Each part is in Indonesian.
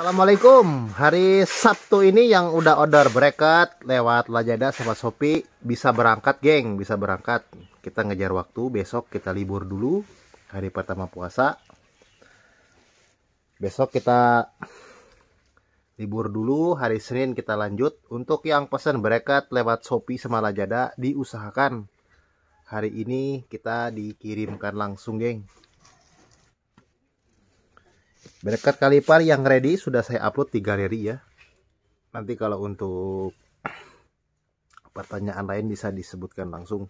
Assalamualaikum Hari Sabtu ini yang udah order bracket lewat Lazada sama Shopee Bisa berangkat geng, bisa berangkat Kita ngejar waktu, besok kita libur dulu Hari pertama puasa Besok kita libur dulu Hari Senin kita lanjut Untuk yang pesen bracket lewat Shopee sama Lazada Diusahakan Hari ini kita dikirimkan langsung geng Bracket kaliper yang ready sudah saya upload di galeri ya. Nanti kalau untuk pertanyaan lain bisa disebutkan langsung.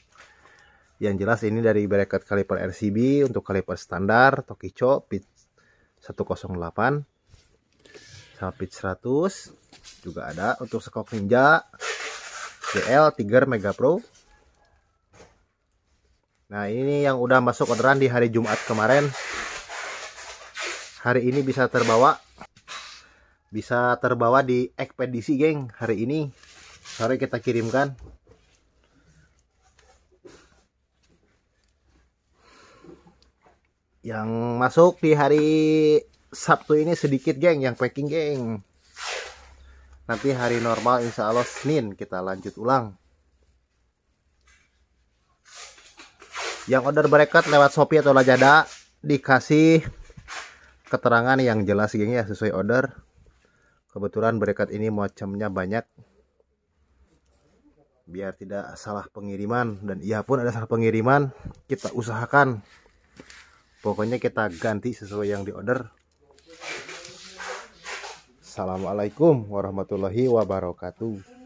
Yang jelas ini dari bracket kaliper RCB untuk kaliper standar Tokicho pitch 108 sama pitch 100 juga ada untuk sekok ninja JL Tiger Mega Pro. Nah, ini yang udah masuk orderan di hari Jumat kemarin hari ini bisa terbawa bisa terbawa di ekspedisi geng hari ini sore kita kirimkan yang masuk di hari Sabtu ini sedikit geng yang packing geng nanti hari normal insya Allah Senin kita lanjut ulang yang order bracket lewat Shopee atau Lazada dikasih keterangan yang jelas geng ya sesuai order kebetulan berkat ini macamnya banyak biar tidak salah pengiriman dan ia pun ada salah pengiriman kita usahakan pokoknya kita ganti sesuai yang di order Assalamualaikum warahmatullahi wabarakatuh